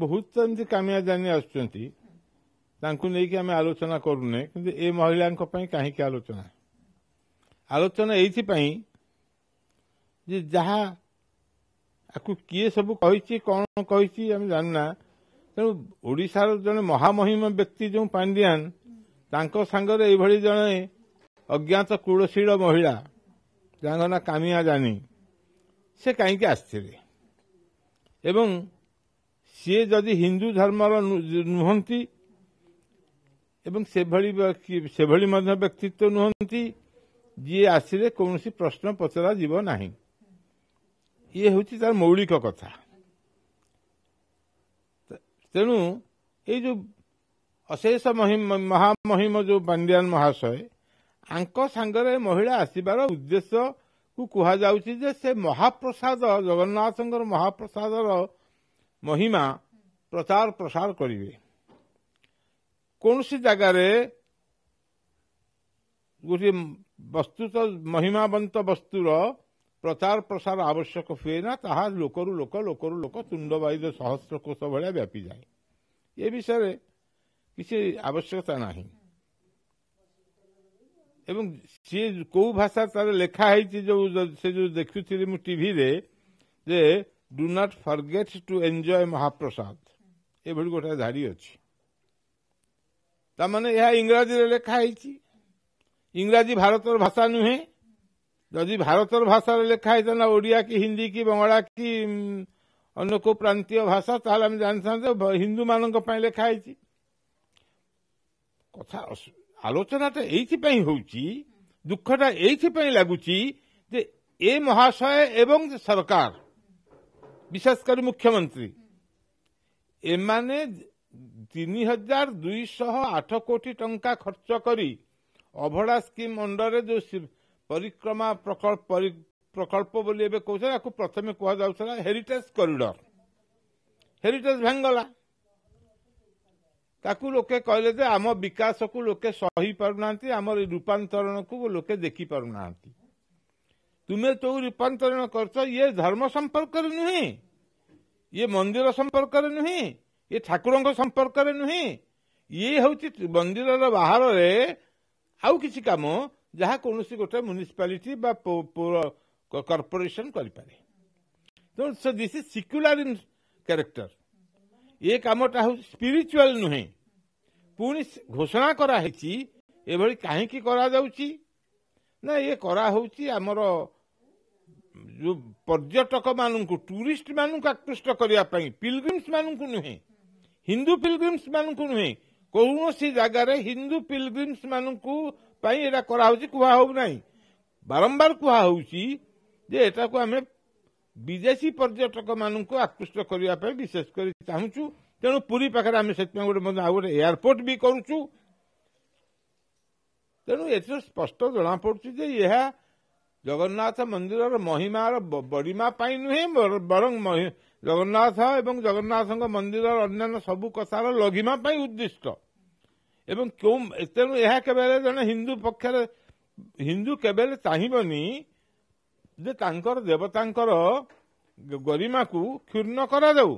ବହୁତ ଏମିତି କାମିଆ ଜାଣି ଆସୁଛନ୍ତି ତାଙ୍କୁ ନେଇକି ଆମେ ଆଲୋଚନା କରୁନେ କିନ୍ତୁ ଏ ମହିଳାଙ୍କ ପାଇଁ କାହିଁକି ଆଲୋଚନା ଆଲୋଚନା ଏଇଥିପାଇଁ ଯେ ଯାହା ଆକୁ କିଏ ସବୁ କହିଛି କ'ଣ କହିଛି ଆମେ ଜାଣୁନା ତେଣୁ ଓଡ଼ିଶାର ଜଣେ ମହାମହିମ ବ୍ୟକ୍ତି ଯେଉଁ ପାଣ୍ଡିଆନ ତାଙ୍କ ସାଙ୍ଗରେ ଏଭଳି ଜଣେ ଅଜ୍ଞାତ କୁଳଶୀଳ ମହିଳା ଯାହାଙ୍କ ନାଁ କାମିଆ ଜାନି ସେ କାହିଁକି ଆସିଥିଲେ ଏବଂ ସିଏ ଯଦି ହିନ୍ଦୁ ଧର୍ମର ନୁହନ୍ତି ଏବଂ ସେଭଳି ସେଭଳି ମଧ୍ୟ ବ୍ୟକ୍ତିତ୍ୱ ନୁହନ୍ତି ଯିଏ ଆସିଲେ କୌଣସି ପ୍ରଶ୍ନ ପଚରାଯିବ ନାହିଁ ଇଏ ହେଉଛି ତାର ମୌଳିକ କଥା ତେଣୁ ଏଇ ଯେଉଁ ଅଶେଷ ମହାମହିମ ଯେଉଁ ପାଣ୍ଡିଆନ ମହାଶୟ ଆଙ୍କ ସାଙ୍ଗରେ ମହିଳା ଆସିବାର ଉଦ୍ଦେଶ୍ୟକୁ କୁହାଯାଉଛି ଯେ ସେ ମହାପ୍ରସାଦ ଜଗନ୍ନାଥଙ୍କର ମହାପ୍ରସାଦର ମହିମା ପ୍ରଚାର ପ୍ରସାର କରିବେ କୌଣସି ଜାଗାରେ ଗୋଟିଏ ବସ୍ତୁ ତ ମହିମାବନ୍ତ ବସ୍ତୁର ପ୍ରଚାର ପ୍ରସାର ଆବଶ୍ୟକ ହୁଏ ନା ତାହା ଲୋକରୁ ଲୋକ ଲୋକରୁ ଲୋକ ତୁଣ୍ଡବାୟୁର ସହସ୍ର କୋଷ ଭଳିଆ ବ୍ୟାପିଯାଏ ଏ ବିଷୟରେ କିଛି ଆବଶ୍ୟକତା ନାହିଁ ଏବଂ ସିଏ କୋଉ ଭାଷା ତାର ଲେଖା ହେଇଛି ଯୋଉ ସେ ଯୋଉ ଦେଖୁଥିଲି ମୁଁ ଟିଭିରେ ଯେ do not forget to enjoy Mahaprasad ଏଭଳି ଗୋଟାଏ ଧାଡ଼ି ଅଛି ତାମାନେ ଏହା ଇଂରାଜୀରେ ଲେଖା ହେଇଛି ଇଂରାଜୀ ଭାରତର ଭାଷା ନୁହେଁ ଯଦି ଭାରତର ଭାଷାରେ ଲେଖା ହେଇଥାନ୍ତା ଓଡ଼ିଆ କି ହିନ୍ଦୀ କି ବଙ୍ଗଳା କି ଅନ୍ୟ କେଉଁ ପ୍ରାନ୍ତୀୟ ଭାଷା ତାହେଲେ ଆମେ ଜାଣିଥାନ୍ତେ ହିନ୍ଦୁମାନଙ୍କ ପାଇଁ ଲେଖା ହେଇଛି କଥା ଆଲୋଚନାଟା ଏଇଥିପାଇଁ ହେଉଛି ଦୁଃଖଟା ଏଇଥିପାଇଁ ଲାଗୁଛି ଯେ ଏ ମହାଶୟ ଏବଂ ସରକାର ବିଶେଷ କରି ମୁଖ୍ୟମନ୍ତ୍ରୀ ଏମାନେ ତିନି ହଜାର ଦୁଇଶହ ଆଠ କୋଟି ଟଙ୍କା ଖର୍ଚ୍ଚ କରି ଅଭଡ଼ା ସ୍କିମ୍ ଅଣ୍ଡରରେ ଯେଉଁ ପରିକ୍ରମା ପ୍ରକଳ୍ପ ପ୍ରକଳ୍ପ ବୋଲି ଏବେ କହୁଛନ୍ତି ଆକୁ ପ୍ରଥମେ କୁହାଯାଉଥିଲା ହେରିଟେଜ୍ କରିଡର ହେରିଟେଜ୍ ଭାଙ୍ଗଲା ତାକୁ ଲୋକେ କହିଲେ ଯେ ଆମ ବିକାଶକୁ ଲୋକେ ସହି ପାରୁନାହାନ୍ତି ଆମର ରୂପାନ୍ତରଣକୁ ଲୋକେ ଦେଖିପାରୁନାହାନ୍ତି तुम्हें तो रूपांतरण करता ये धर्म संपर्क नुहे ये मंदिर संपर्क तो नुहे ये ठाकुर संपर्क नुहे ये हूँ मंदिर बाहर आउ कम जहाँ कौन गोटे म्यूनिसिपालिटी कर्पोरेसन कर this is secular in character ये कम हूँ नुहे ପୁଣି ଘୋଷଣା କରାହେଇଛି ଏଭଳି କାହିଁକି କରାଯାଉଛି ନା ଇଏ କରାହେଉଛି जो पर्यटक मान टूरीस्ट मानू आकृष्ट करने पिलग्रीम्स मानू नुहे हिंदू पिलग्रीम्स मानू नुहे कौन जगार हिंदू पिलग्रीम्स मानू कहना बारंबार कहूँ आम विदेशी पर्यटक मान आकृष्ट करने विशेषकर चाहूँ तेणु पुरी पाखे आम से गोटे एयरपोर्ट भी करुचु तेणु स्पष्ट जमापड़ ଜଗନ୍ନାଥ ମନ୍ଦିରର ମହିମାର ବଡ଼ିମା ପାଇଁ ନୁହେଁ ବରଂ ଜଗନ୍ନାଥ ଏବଂ ଜଗନ୍ନାଥଙ୍କ ମନ୍ଦିରର ଅନ୍ୟାନ୍ୟ ସବୁ କଥାର ଲଘିମା ପାଇଁ ଉଦ୍ଦିଷ୍ଟ ଏବଂ କେଉଁ ତେଣୁ ଏହା କେବେ ଜଣେ ହିନ୍ଦୁ ପକ୍ଷରେ ହିନ୍ଦୁ କେବେ ଚାହିଁବନି ଯେ ତାଙ୍କର ଦେବତାଙ୍କର ଗରିମାକୁ କ୍ଷୁର୍ଣ୍ଣ କରାଯାଉ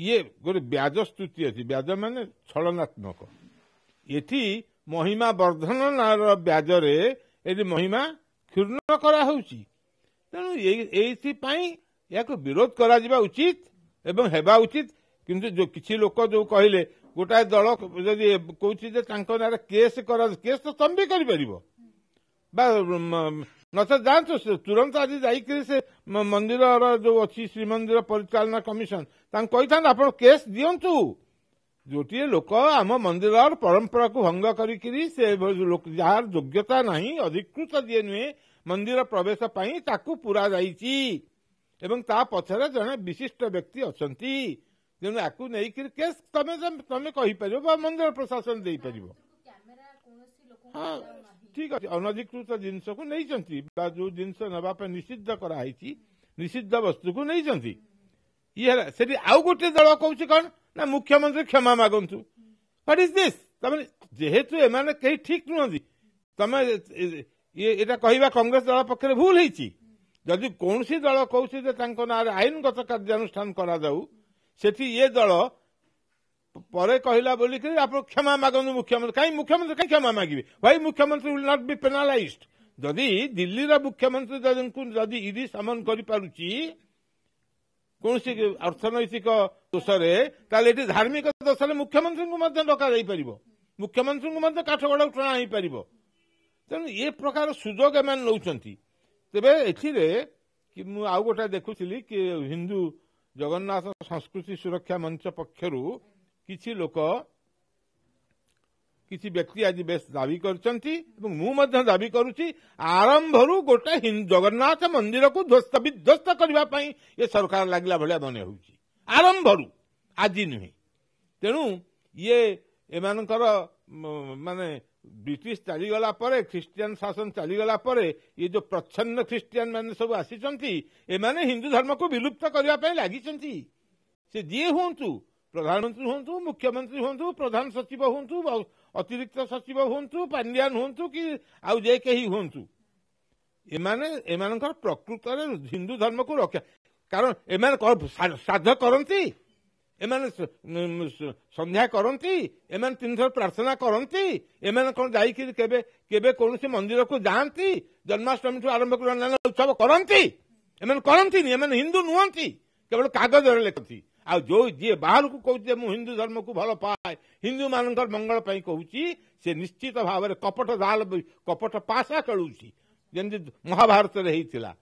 ଇଏ ଗୋଟେ ବ୍ୟାଜ ସ୍ତୁତି ଅଛି ବ୍ୟାଜ ମାନେ ଛଳନାତ୍ମକ ଏଠି ମହିମା ବର୍ଦ୍ଧନର ବ୍ୟାଜରେ ଏଠି ମହିମା କ୍ଷୁର୍ଣ୍ଣ କରାହେଉଛି ତେଣୁ ଏଇଥିପାଇଁ ଏହାକୁ ବିରୋଧ କରାଯିବା ଉଚିତ ଏବଂ ହେବା ଉଚିତ କିନ୍ତୁ କିଛି ଲୋକ ଯୋଉ କହିଲେ ଗୋଟାଏ ଦଳ ଯଦି କହୁଛି ଯେ ତାଙ୍କ ନାଁରେ କେସ୍ କରା କେସ୍ ତ ତମ୍ବି କରିପାରିବ ବା ନଚେତ ଯାଆନ୍ତୁ ତୁରନ୍ତ ଆଜି ଯାଇକରି ସେ ମନ୍ଦିରର ଯୋଉ ଅଛି ଶ୍ରୀମନ୍ଦିର ପରିଚାଳନା କମିଶନ ତାଙ୍କୁ କହିଥାନ୍ତେ ଆପଣ କେସ୍ ଦିଅନ୍ତୁ ଗୋଟିଏ ଲୋକ ଆମ ମନ୍ଦିରର ପରମ୍ପରାକୁ ଭଙ୍ଗ କରିକିରି ସେ ଯାହାର ଯୋଗ୍ୟତା ନାହିଁ ଅଧିକୃତ ଯିଏ ନୁହେଁ ମନ୍ଦିର ପ୍ରବେଶ ପାଇଁ ତାକୁ ପୁରା ଯାଇଛି ଏବଂ ତା ପଛରେ ଜଣେ ବିଶିଷ୍ଟ ବ୍ୟକ୍ତି ଅଛନ୍ତି ତେଣୁ ୟାକୁ ନେଇକିରି କେସ୍ ତମେ ତମେ କହିପାରିବ ବା ମନ୍ଦିର ପ୍ରଶାସନ ଦେଇପାରିବ ହଁ ଠିକ ଅଛି ଅନଧିକୃତ ଜିନିଷକୁ ନେଇଛନ୍ତି ବା ଯୋଉ ଜିନିଷ ନେବା ପାଇଁ ନିଷିଦ୍ଧ କରାହେଇଛି ନିଷିଦ୍ଧ ବସ୍ତୁକୁ ନେଇଛନ୍ତି ଇଏ ହେଲା ସେଠି ଆଉ ଗୋଟିଏ ଦଳ କହୁଛି କ'ଣ ନା ମୁଖ୍ୟମନ୍ତ୍ରୀ କ୍ଷମା ମାଗନ୍ତୁ છું ଇଜ୍ ઇઝ ତମେ ଯେହେତୁ ଏମାନେ କେହି ଠିକ୍ ନୁହନ୍ତି ତମେ ଏଇଟା କହିବା କଂଗ୍ରେସ ଦଳ ପକ୍ଷରେ ଭୁଲ ହେଇଛି ଯଦି କୌଣସି ଦଳ କହୁଛି ଯେ ତାଙ୍କ ନାଁରେ ଆଇନଗତ କାର୍ଯ୍ୟାନୁଷ୍ଠାନ କରାଯାଉ ସେଠି ଏ ଦଳ ପରେ କହିଲା ବୋଲିକିରି ଆପଣ କ୍ଷମା ମାଗନ୍ତୁ ମୁଖ୍ୟମନ୍ତ୍ରୀ କାହିଁକି ମୁଖ୍ୟମନ୍ତ୍ରୀ କାହିଁ କ୍ଷମା ମାଗିବେ ଭାଇ ମୁଖ୍ୟମନ୍ତ୍ରୀ ୱିଲ୍ ନଟ୍ ବି ପେନାଲାଇଜ୍ଡ ଯଦି ଦିଲ୍ଲୀର ମୁଖ୍ୟମନ୍ତ୍ରୀ ଯଦି ଇଡି ସମନ କରିପାରୁଛି କୌଣସି ଅର୍ଥନୈତିକ ଦୋଷରେ ତାହେଲେ ଏଠି ଧାର୍ମିକ ଦୋଷରେ ମୁଖ୍ୟମନ୍ତ୍ରୀଙ୍କୁ ମଧ୍ୟ ଡକାଯାଇପାରିବ ମୁଖ୍ୟମନ୍ତ୍ରୀଙ୍କୁ ମଧ୍ୟ କାଠଗଡ଼ ଟଣା ହୋଇପାରିବ ତେଣୁ ଏ ପ୍ରକାର ସୁଯୋଗ ଏମାନେ ନେଉଛନ୍ତି ତେବେ ଏଥିରେ କି ମୁଁ ଆଉ ଗୋଟେ ଦେଖୁଥିଲି କି ହିନ୍ଦୁ ଜଗନ୍ନାଥ ସଂସ୍କୃତି ସୁରକ୍ଷା ମଞ୍ଚ ପକ୍ଷରୁ କିଛି ଲୋକ କିଛି ବ୍ୟକ୍ତି ଆଜି ବେଶ ଦାବି କରିଛନ୍ତି ଏବଂ ମୁଁ ମଧ୍ୟ ଦାବି କରୁଛି ଆରମ୍ଭରୁ ଗୋଟେ ଜଗନ୍ନାଥ ମନ୍ଦିରକୁ ଧ୍ୱସ୍ତ ବିଧ୍ୱସ୍ତ କରିବା ପାଇଁ ଏ ସରକାର ଲାଗିଲା ଭଳିଆ ମନେ ହେଉଛି ଆରମ୍ଭରୁ ଆଜି ନୁହେଁ ତେଣୁ ଇଏ ଏମାନଙ୍କର ମାନେ ବ୍ରିଟିଶ ଚାଲିଗଲା ପରେ ଖ୍ରୀଷ୍ଟିଆନ ଶାସନ ଚାଲିଗଲା ପରେ ଇଏ ଯେଉଁ ପ୍ରଚ୍ଛନ୍ନ ଖ୍ରୀଷ୍ଟିଆନ ମାନେ ସବୁ ଆସିଛନ୍ତି ଏମାନେ ହିନ୍ଦୁ ଧର୍ମକୁ ବିଲୁପ୍ତ କରିବା ପାଇଁ ଲାଗିଛନ୍ତି ସେ ଯିଏ ହୁଅନ୍ତୁ ପ୍ରଧାନମନ୍ତ୍ରୀ ହୁଅନ୍ତୁ ମୁଖ୍ୟମନ୍ତ୍ରୀ ହୁଅନ୍ତୁ ପ୍ରଧାନ ସଚିବ ହୁଅନ୍ତୁ ଅତିରିକ୍ତ ସଚିବ ହୁଅନ୍ତୁ ପାଣ୍ଡିଆନ୍ ହୁଅନ୍ତୁ କି ଆଉ ଯେ କେହି ହୁଅନ୍ତୁ ଏମାନେ ଏମାନଙ୍କର ପ୍ରକୃତରେ ହିନ୍ଦୁ ଧର୍ମକୁ ରକ୍ଷା କାରଣ ଏମାନେ ଶ୍ରାଦ୍ଧ କରନ୍ତି ଏମାନେ ସନ୍ଧ୍ୟା କରନ୍ତି ଏମାନେ ତିନିଥର ପ୍ରାର୍ଥନା କରନ୍ତି ଏମାନେ କ'ଣ ଯାଇକି କେବେ କେବେ କୌଣସି ମନ୍ଦିରକୁ ଯାଆନ୍ତି ଜନ୍ମାଷ୍ଟମୀଠୁ ଆରମ୍ଭ କରି ଅନ୍ୟାନ୍ୟ ଉତ୍ସବ କରନ୍ତି ଏମାନେ କରନ୍ତିନି ଏମାନେ ହିନ୍ଦୁ ନୁହନ୍ତି କେବଳ କାଗଜରେ ଲେଖନ୍ତି जो जी बाहर को कहते हिंदू धर्म को भल पाए हिंदू मान मंगल कह निश्चित भाव कपट दाल कपट पासा खेलू महाभारत होता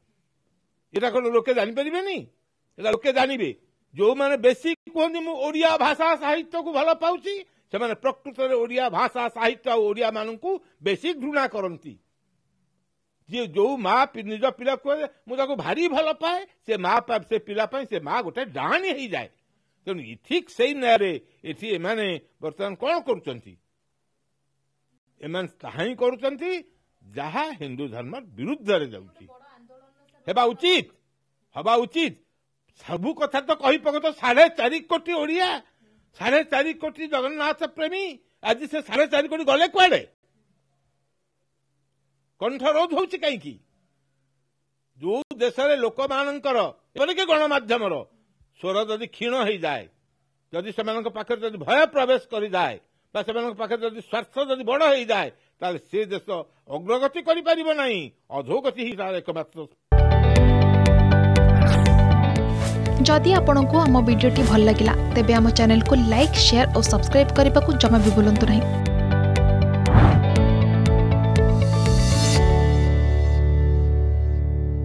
लोक जानपर लोक जानवे जो मैंने बेसी कहते ओडिया भाषा साहित्य को भल पाऊँ से प्रकृत ओडिया भाषा साहित्य ओडिया मान को बेसी घृणा करती जी जो माँ निज पा कहे मुझे भारी भल पाए से माँ से पिला से माँ गोटे डाणी हो जाए ତେଣୁ ଇଥିକ୍ ସେଇ ନାଁରେ ଏଠି ଏମାନେ ବର୍ତ୍ତମାନ କ'ଣ କରୁଛନ୍ତି ଏମାନେ ତାହା ହିଁ କରୁଛନ୍ତି ଯାହା ହିନ୍ଦୁ ଧର୍ମ ବିରୁଦ୍ଧରେ ଯାଉଛି ହେବା ଉଚିତ ହେବା ଉଚିତ ସବୁ କଥା ତ କହିପାରୁଛ ସାଢ଼େ ଚାରି କୋଟି ଓଡ଼ିଆ ସାଢ଼େ ଚାରି କୋଟି ଜଗନ୍ନାଥ ପ୍ରେମୀ ଆଜି ସେ ସାଢ଼େ ଚାରି କୋଟି ଗଲେ କୁଆଡ଼େ କଣ୍ଠରୋଧ ହେଉଛି କାହିଁକି ଯୋଉ ଦେଶରେ ଲୋକମାନଙ୍କର ଏପରିକି ଗଣମାଧ୍ୟମର स्वर जदि क्षीण हो जाए जदि से भय प्रवेश कराए स्वार्थ जदि बड़ हो जाए से देश अग्रगति करगति एकम्र जदि आपण आम भिड्टे भल लगा तेब चेल को लाइक सेयार और सब्सक्राइब करने को जमा भी बुलां नहीं